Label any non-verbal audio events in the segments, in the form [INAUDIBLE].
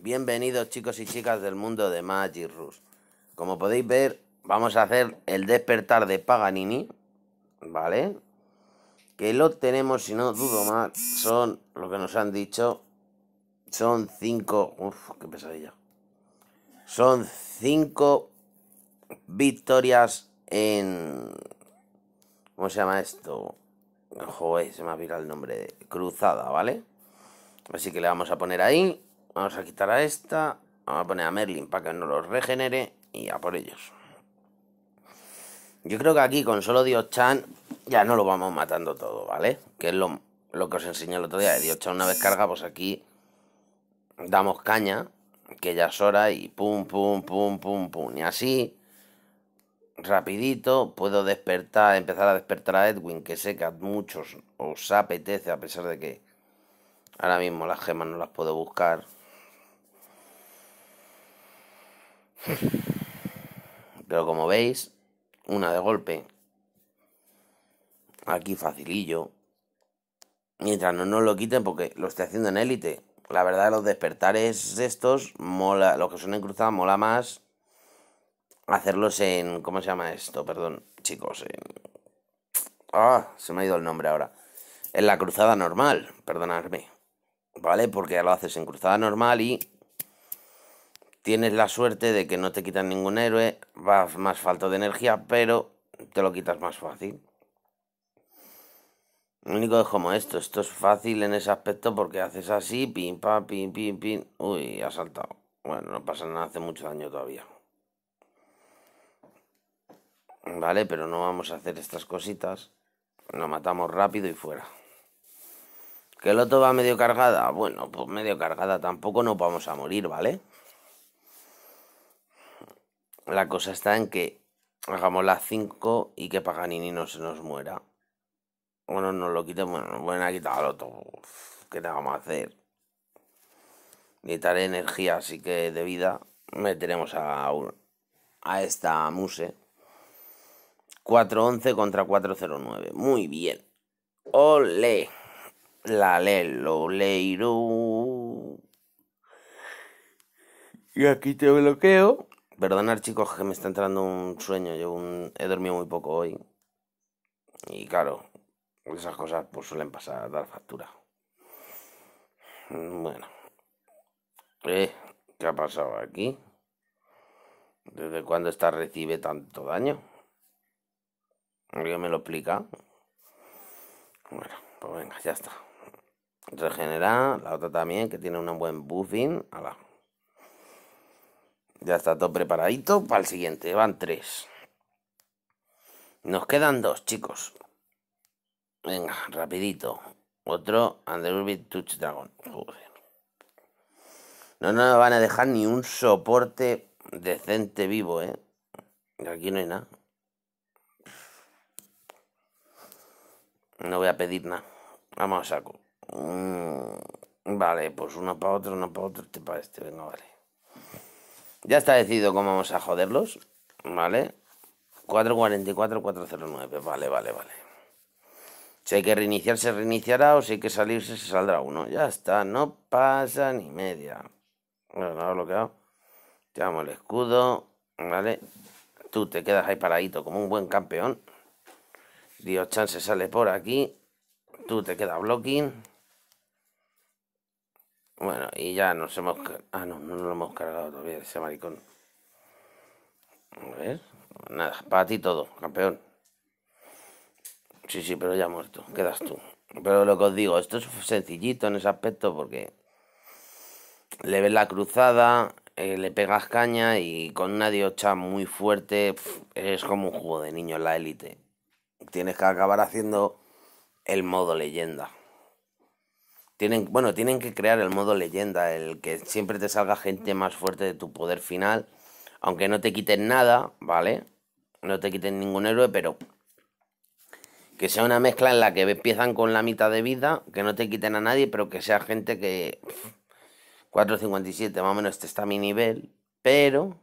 Bienvenidos chicos y chicas del mundo de Magic Rus. Como podéis ver, vamos a hacer el despertar de Paganini, ¿vale? Que lo tenemos, si no dudo más, son, lo que nos han dicho, son cinco... Uf, qué pesadilla. Son cinco victorias en... ¿Cómo se llama esto? Joder, se me ha virado el nombre. Cruzada, ¿vale? Así que le vamos a poner ahí Vamos a quitar a esta. Vamos a poner a Merlin para que no los regenere. Y a por ellos. Yo creo que aquí con solo Dios Chan ya no lo vamos matando todo, ¿vale? Que es lo, que os enseñé el otro día. Dios Chan una vez carga, pues aquí damos caña. Que ya es hora y pum, pum, pum, pum, pum. Y así, rapidito, puedo despertar, empezar a despertar a Edwin, que sé que a muchos os apetece, a pesar de que ahora mismo las gemas no las puedo buscar. Pero como veis, una de golpe. Aquí facilillo. Mientras no nos lo quiten porque lo estoy haciendo en élite. La verdad, los despertares estos mola. Los que son en cruzada mola más hacerlos en... ¿Cómo se llama esto? Perdón, chicos. Ah, se me ha ido el nombre ahora. En la cruzada normal, perdonadme. ¿Vale? Porque lo haces en cruzada normal y Tienes la suerte de que no te quitan ningún héroe, vas más falto de energía, pero te lo quitas más fácil. Lo único es como esto, esto es fácil en ese aspecto porque haces así, pim, pa, pim, pim, pim. Uy, ha saltado. Bueno, no pasa nada, hace mucho daño todavía. Vale, pero no vamos a hacer estas cositas. Lo matamos rápido y fuera. ¿Que el otro va medio cargada? Bueno, pues medio cargada tampoco No vamos a morir, ¿vale? La cosa está en que hagamos las 5 y que Paganini no se nos muera. Bueno, nos lo quiten, bueno, bueno, aquí quitar al otro. ¿Qué te vamos a hacer? Necesitaré energía, así que de vida meteremos a, a esta muse. 411 contra 409. Muy bien. Ole. La lelo leiro. Y aquí te bloqueo. Perdonar, chicos, que me está entrando un sueño. Yo he dormido muy poco hoy. Y claro, esas cosas pues suelen pasar, a dar factura. Bueno. Eh, ¿Qué ha pasado aquí? ¿Desde cuándo esta recibe tanto daño? ¿Alguien me lo explica? Bueno, pues venga, ya está. Regenera, la otra también, que tiene un buen buffing. Ala. Ya está todo preparadito para el siguiente. Van tres. Nos quedan dos, chicos. Venga, rapidito. Otro beat Touch Dragon. Joder. No nos van a dejar ni un soporte decente vivo, ¿eh? Aquí no hay nada. No voy a pedir nada. Vamos a saco. Mm, vale, pues uno para otro, uno para otro, este para este. Venga, vale. Ya está decidido cómo vamos a joderlos, ¿vale? 444, 409, vale, vale, vale. Si hay que reiniciar, se reiniciará, o si hay que salirse, se saldrá uno. Ya está, no pasa ni media. Bueno, ha bloqueado. damos el escudo, ¿vale? Tú te quedas ahí paradito como un buen campeón. Dios chance sale por aquí. Tú te quedas blocking. Bueno, y ya nos hemos... Ah, no, no lo hemos cargado todavía, ese maricón. A ver. Nada, para ti todo, campeón. Sí, sí, pero ya muerto. Quedas tú. Pero lo que os digo, esto es sencillito en ese aspecto porque le ves la cruzada, eh, le pegas caña y con una diocha muy fuerte es como un juego de niño en la élite. Tienes que acabar haciendo el modo leyenda. Tienen, bueno, tienen que crear el modo leyenda, el que siempre te salga gente más fuerte de tu poder final, aunque no te quiten nada, ¿vale? No te quiten ningún héroe, pero que sea una mezcla en la que empiezan con la mitad de vida, que no te quiten a nadie, pero que sea gente que 457 más o menos este está mi nivel, pero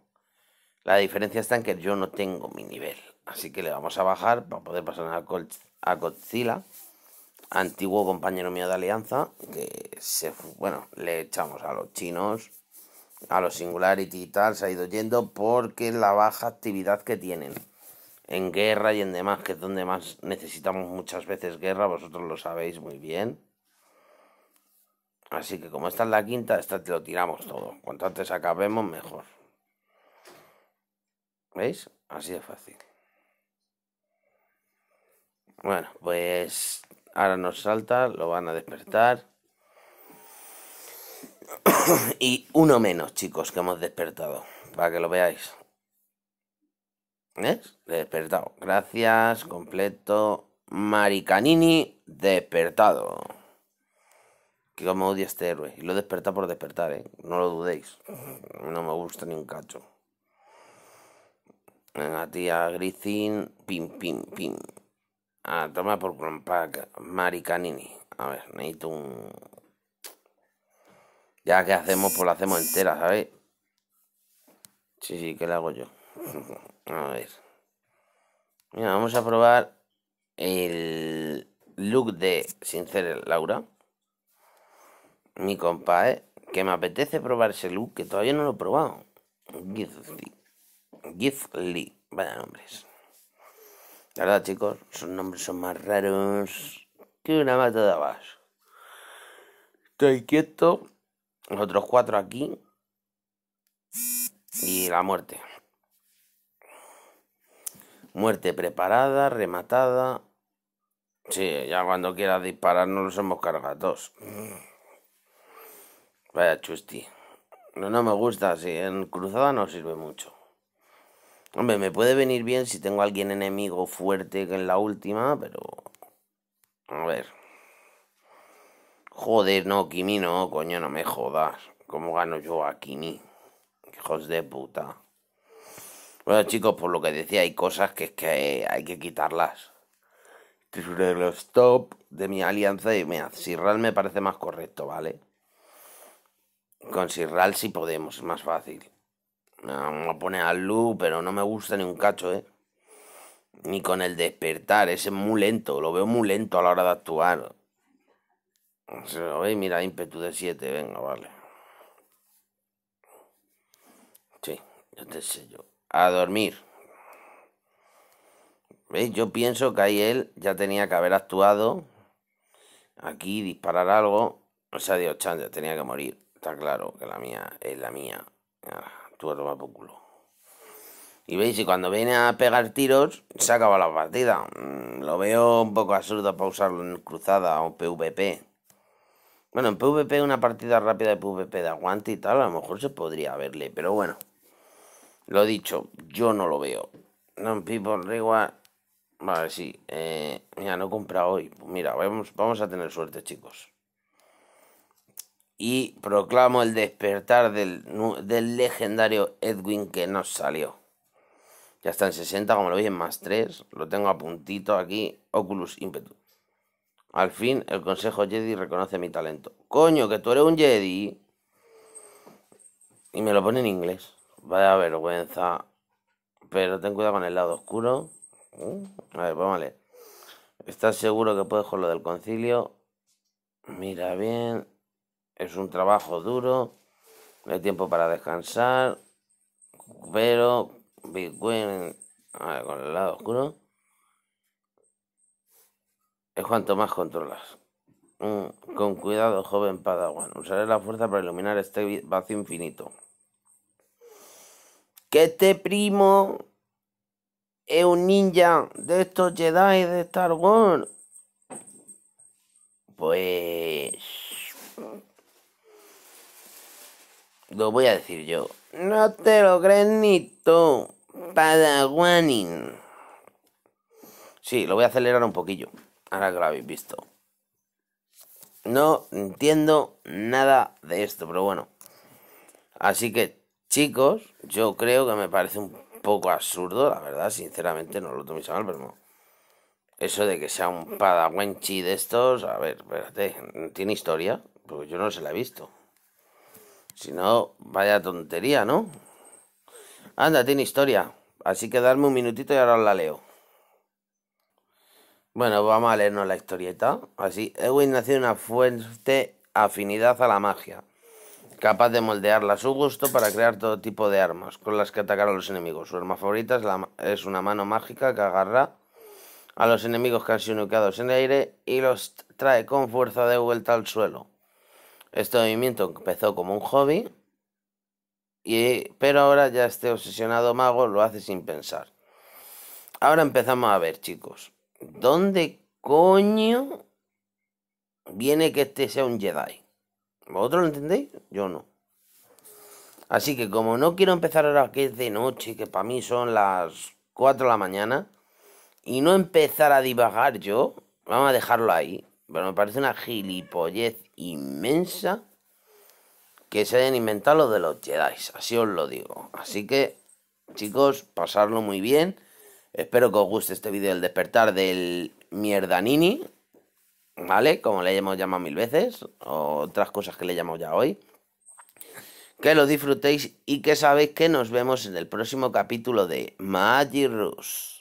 la diferencia está en que yo no tengo mi nivel, así que le vamos a bajar para poder pasar a, a Godzilla antiguo compañero mío de Alianza, que se, bueno, le echamos a los chinos, a los Singularity y tal, se ha ido yendo porque la baja actividad que tienen en guerra y en demás, que es donde más necesitamos muchas veces guerra, vosotros lo sabéis muy bien. Así que como esta es la quinta, esta te lo tiramos todo. Cuanto antes acabemos, mejor. ¿Veis? Así de fácil. Bueno, pues ahora nos salta, lo van a despertar. [COUGHS] y uno menos, chicos, que hemos despertado, para que lo veáis. ¿Ves? Despertado. Gracias, completo. Maricanini, despertado. Que como odio este héroe. Y lo he despertado por despertar, ¿eh? No lo dudéis. No me gusta ni un cacho. Venga, tía Grisin. Pim, pim, pim. Ah, toma por Mari Maricanini. A ver, necesito un... Ya que hacemos, pues la hacemos entera, ¿sabes? Sí, sí, ¿qué le hago yo? [LAUGHS] a ver. Mira, vamos a probar el look de Sincer Laura. Mi compa, ¿eh? Que me apetece probar ese look, que todavía no lo he probado. Giftly, Giftly, Vaya nombres. La verdad, chicos, sus nombres son más raros que una mata de abajo. Estoy quieto, los otros cuatro aquí. Y la muerte. Muerte preparada, rematada. Sí, ya cuando quiera disparar no los hemos cargado Vaya chusti. No, no me gusta, así En cruzada no sirve mucho. Hombre, me puede venir bien si tengo alguien enemigo fuerte en la última, pero... A ver. Joder, no, Kimi no, coño, no me jodas. ¿Cómo gano yo a Kimi? Hijos de puta. Bueno, chicos, por lo que decía, hay cosas que es que hay que quitarlas. De los top de mi alianza y mira, Sirral me parece más correcto, ¿vale? Con Sirral sí podemos, es más fácil. Me pone a luz, pero no me gusta ni un cacho, ¿eh? Ni con el despertar, ese es muy lento, lo veo muy lento a la hora de actuar. Se lo veis, mira, ímpetu de 7, venga, vale. Sí, yo te sé yo. A dormir. ¿Veis? Yo pienso que ahí él ya tenía que haber actuado. Aquí disparar algo. O sea, Dios Chan ya tenía que morir. Está claro que la mía es la mía. Ah. Y veis, y cuando viene a pegar tiros, se acaba la partida. Mm, lo veo un poco absurdo para usarlo en cruzada o PvP. Bueno, en PvP una partida rápida de PvP de aguante y tal, a lo mejor se podría verle, pero bueno. Lo dicho, yo no lo veo. No, people, rigua Vale, sí. Eh, mira, no compra hoy. Pues mira, vamos, vamos a tener suerte, chicos y proclamo el despertar del, legendario Edwin que nos salió. Ya está en 60, como lo vi en más 3. Lo tengo a puntito aquí. Oculus Impetus. Al fin, el Consejo Jedi reconoce mi talento. Coño, que tú eres un Jedi. Y me lo pone en inglés. Vaya vergüenza. Pero ten cuidado con el lado oscuro. Mm, a ver, vamos a ¿Estás seguro que puedes con lo del concilio? Mira bien. Es un trabajo duro, no hay tiempo para descansar, pero Bitcoin ver con el lado oscuro es cuanto más controlas. Mm, con cuidado, joven Padawan. Usaré la fuerza para iluminar este vacío infinito. Que este primo es un ninja de estos Jedi de Star Wars. Pues Lo voy a decir yo. No te lo crees ni tú, Padawanin. Sí, lo voy a acelerar un poquillo, ahora que lo habéis visto. No entiendo nada de esto, pero bueno. Así que, chicos, yo creo que me parece un poco absurdo, la verdad, sinceramente, no lo toméis a mal, pero no. Eso de que sea un Padawanchi de estos, a ver, espérate, ¿tiene historia? Porque yo no se la he visto. Si no, vaya tontería, ¿no? Anda, tiene historia. Así que darme un minutito y ahora la leo. Bueno, vamos a leernos la historieta. Así, Ewin nació una fuerte afinidad a la magia, capaz de moldearla a su gusto para crear todo tipo de armas con las que atacar a los enemigos. Su arma favorita es, una mano mágica que agarra a los enemigos casi han en el aire y los trae con fuerza de vuelta al suelo. Este movimiento empezó como un hobby, y, pero ahora ya este obsesionado mago lo hace sin pensar. Ahora empezamos a ver, chicos, ¿dónde coño viene que este sea un Jedi? ¿Vosotros lo entendéis? Yo no. Así que como no quiero empezar ahora que es de noche, que para mí son las 4 de la mañana, y no empezar a divagar yo, vamos a dejarlo ahí. Pero me parece una gilipollez inmensa que se hayan inventado lo de los Jedi, así os lo digo. Así que, chicos, pasarlo muy bien. Espero que os guste este vídeo del despertar del mierdanini, ¿vale? Como le hemos llamado mil veces, o otras cosas que le llamo ya hoy. Que lo disfrutéis y que sabéis que nos vemos en el próximo capítulo de Magirus